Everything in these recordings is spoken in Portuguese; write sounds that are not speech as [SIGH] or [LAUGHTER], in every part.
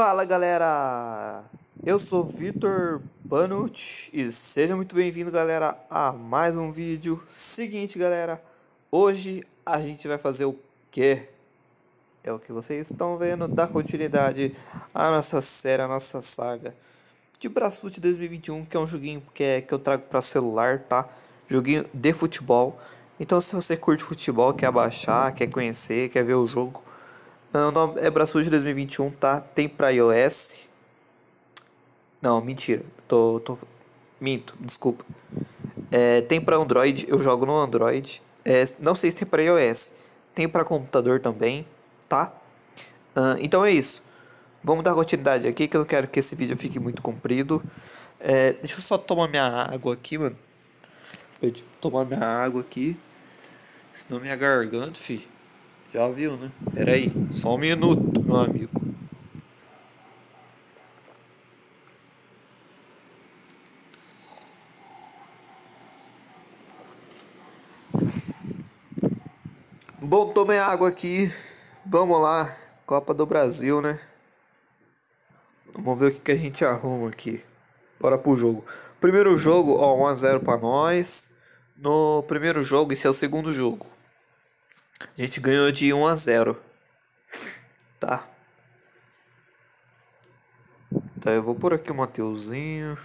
Fala galera, eu sou Vitor Banut e seja muito bem-vindo galera a mais um vídeo. Seguinte galera, hoje a gente vai fazer o que? É o que vocês estão vendo, da continuidade à nossa série, à nossa saga de Brasfoot 2021, que é um joguinho que, é, que eu trago para celular, tá? Joguinho de futebol. Então se você curte futebol, quer baixar, quer conhecer, quer ver o jogo o ah, nome é de 2021, tá? Tem para iOS. Não, mentira. Tô, tô... Minto, desculpa. É, tem para Android, eu jogo no Android. É, não sei se tem para iOS. Tem para computador também, tá? Uh, então é isso. Vamos dar continuidade aqui, que eu não quero que esse vídeo fique muito comprido. É, deixa eu só tomar minha água aqui, mano. Deixa eu tomar minha água aqui. Senão minha garganta, fi. Já viu, né? Pera aí, só um minuto, meu amigo. Bom, tomei água aqui. Vamos lá, Copa do Brasil, né? Vamos ver o que, que a gente arruma aqui. Bora pro jogo. Primeiro jogo, ó, 1x0 pra nós. No primeiro jogo, esse é o segundo jogo. A gente ganhou de 1 a 0. Tá. Tá, eu vou por aqui o Mateuzinho.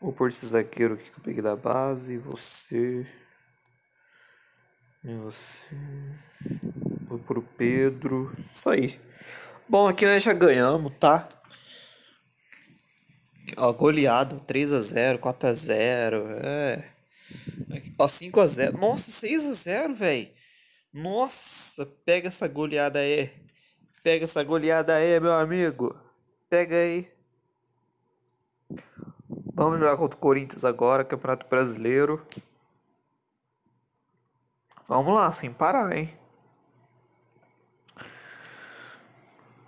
Vou por esse zagueiro aqui que eu peguei da base. Você. E você. Vou por o Pedro. Isso aí. Bom, aqui nós já ganhamos, tá? Ó, goleado 3 a 0 4 a 0 É. Ó, 5x0. Nossa, 6x0, velho. Nossa, pega essa goleada aí. Pega essa goleada aí, meu amigo. Pega aí. Vamos jogar contra o Corinthians agora, Campeonato Brasileiro. Vamos lá, sem parar, hein?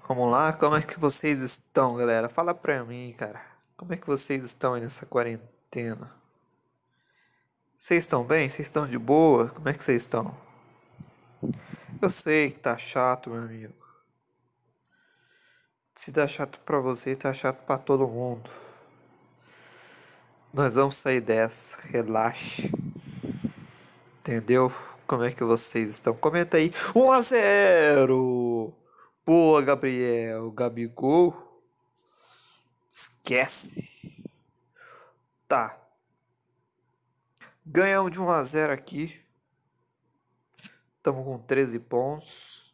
Vamos lá, como é que vocês estão, galera? Fala pra mim, cara. Como é que vocês estão aí nessa quarentena? Vocês estão bem? Vocês estão de boa? Como é que vocês estão? Eu sei que tá chato, meu amigo. Se tá chato pra você, tá chato pra todo mundo. Nós vamos sair dessa. Relaxe. Entendeu? Como é que vocês estão? Comenta aí. 1 a 0! Boa, Gabriel. Gabigol. Esquece. Tá. Ganhamos de 1 a 0 aqui. Estamos com 13 pontos.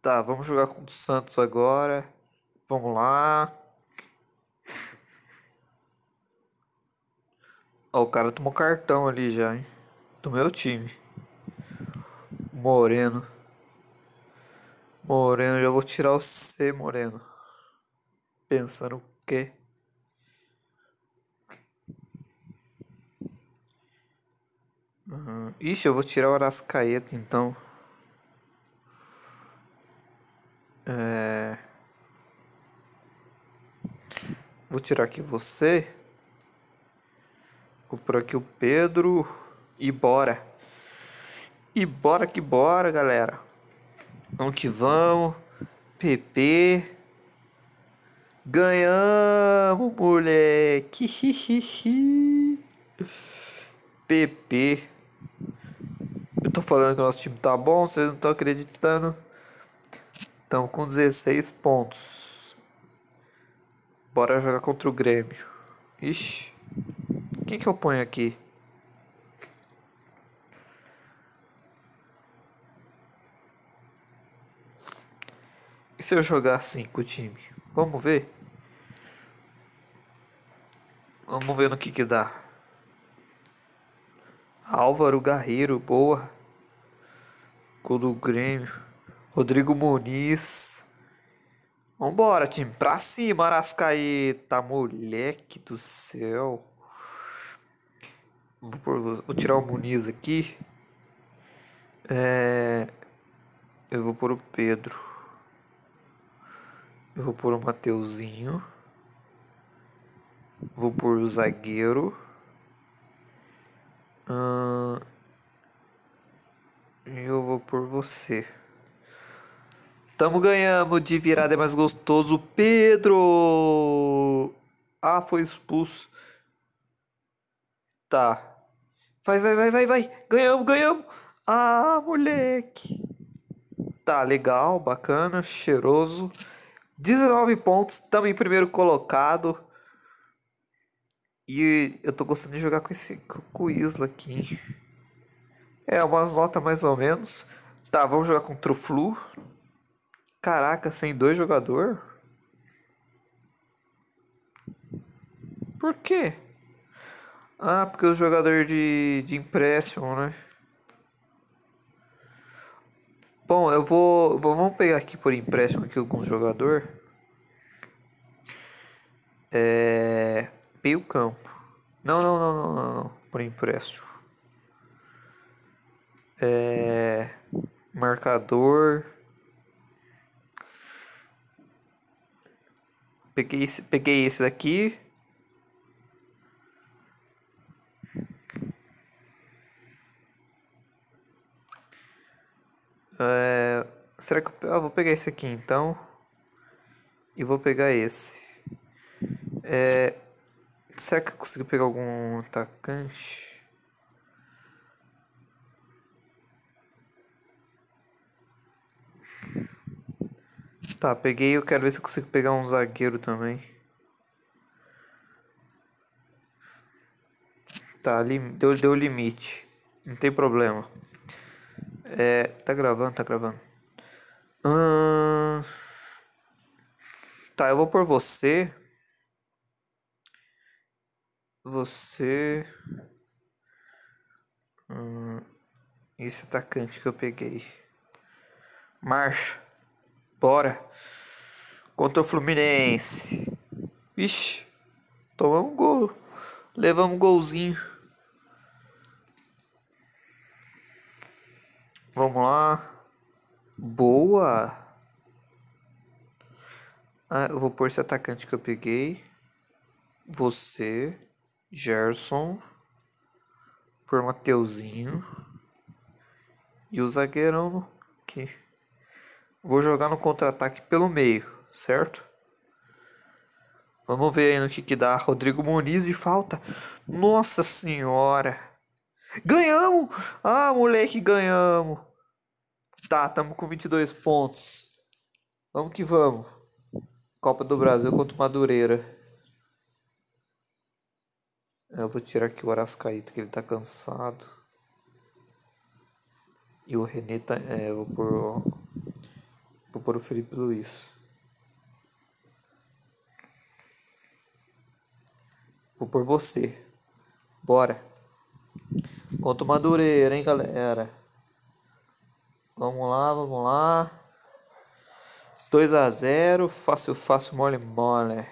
Tá, vamos jogar contra o Santos agora. Vamos lá. Ó, o cara tomou cartão ali já, hein? Do meu time. Moreno. Moreno, já vou tirar o C, Moreno. Pensando o quê? Uhum. Ixi, eu vou tirar o Arascaeta então. É... Vou tirar aqui você. Vou por aqui o Pedro. E bora. E bora que bora, galera. Vamos que vamos. PP. Ganhamos, moleque. PP. [LAUGHS] tô falando que o nosso time tá bom, vocês não estão acreditando. Estamos com 16 pontos. Bora jogar contra o Grêmio. Ixi. Quem que eu ponho aqui? E se eu jogar assim com o time? Vamos ver? Vamos ver no que que dá. Álvaro Garreiro, boa. Gol do Grêmio. Rodrigo Muniz. Vambora, time. Pra cima, Arascaeta. Moleque do céu. Vou, vou tirar o Muniz aqui. É, eu vou pôr o Pedro. Eu vou pôr o Mateuzinho. Vou pôr o zagueiro. Hum, eu vou por você. Tamo ganhando de virada é mais gostoso. Pedro! Ah, foi expulso. Tá. Vai, vai, vai, vai, vai. Ganhamos, ganhamos. Ah, moleque. Tá, legal, bacana, cheiroso. 19 pontos, também primeiro colocado. E eu tô gostando de jogar com esse com o Isla aqui. É, umas notas mais ou menos. Tá, vamos jogar contra o Flu. Caraca, sem dois jogador? Por quê? Ah, porque o jogador de, de empréstimo, né? Bom, eu vou, vou. Vamos pegar aqui por empréstimo aqui algum jogador. É. Meio campo. Não, não, não, não, não, não. Por empréstimo é, marcador. Peguei esse, peguei esse daqui. É, será que eu ah, vou pegar esse aqui então? E vou pegar esse. É, será que eu consigo pegar algum atacante? Tá, peguei. Eu quero ver se eu consigo pegar um zagueiro também. Tá, deu, deu limite. Não tem problema. É, tá gravando, tá gravando. Hum... Tá, eu vou por você. Você. Hum... Esse atacante que eu peguei. Marcha. Bora. Contra o Fluminense. Vixe. Tomamos um gol. Levamos um golzinho. Vamos lá. Boa. Ah, eu vou pôr esse atacante que eu peguei. Você. Gerson. Por Mateuzinho. E o zagueirão aqui. Vou jogar no contra-ataque pelo meio, certo? Vamos ver aí no que, que dá. Rodrigo Muniz de falta. Nossa senhora. Ganhamos! Ah, moleque, ganhamos. Tá, tamo com 22 pontos. Vamos que vamos. Copa do Brasil contra o Madureira. É, eu vou tirar aqui o Arascaíta, que ele tá cansado. E o Renê tá... É, eu vou pôr... Vou tipo, pôr o Felipe Luiz. Vou pôr você. Bora. Conto Madureira, hein, galera. Vamos lá, vamos lá. 2 a 0 Fácil, fácil, mole, mole.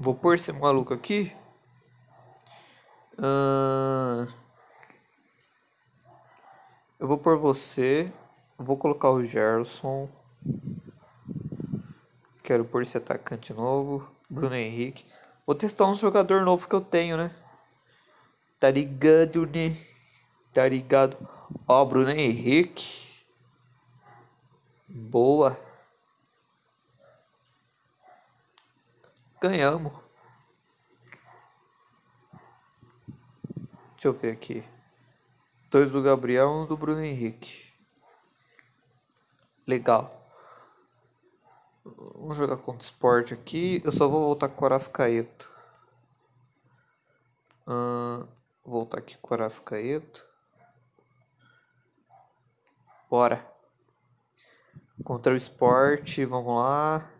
Vou pôr esse maluco aqui. Uh... Eu vou pôr você. Vou colocar o Gerson. Quero pôr esse atacante novo. Bruno Henrique. Vou testar um jogador novo que eu tenho, né? Tá ligado, né? Tá ligado. Ó, Bruno Henrique. Boa. Ganhamos. Deixa eu ver aqui. Dois do Gabriel, um do Bruno Henrique. Legal. Vamos jogar contra o esporte aqui. Eu só vou voltar com o Arascaeto. Hum, voltar aqui com o Arascaeto. Bora. Contra o esporte, vamos lá.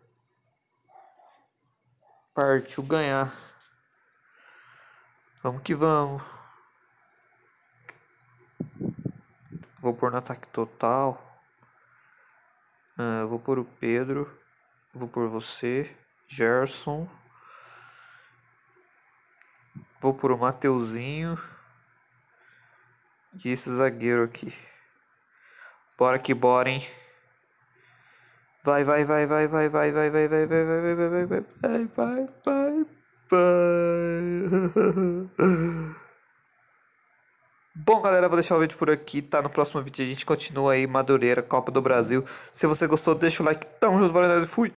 Partiu ganhar. Vamos que vamos. Vou pôr no ataque total. Uh, vou pôr o Pedro. Vou pôr você. Gerson. Vou pôr o Mateuzinho. E esse zagueiro aqui. Bora que bora, hein? Vai, vai, vai, vai, vai, vai, vai, vai, vai, vai, vai, vai, vai, vai, vai, vai, vai, vai. Bom, galera, vou deixar o vídeo por aqui, tá? No próximo vídeo a gente continua aí, Madureira, Copa do Brasil. Se você gostou, deixa o like. Tamo junto, valeu, fui!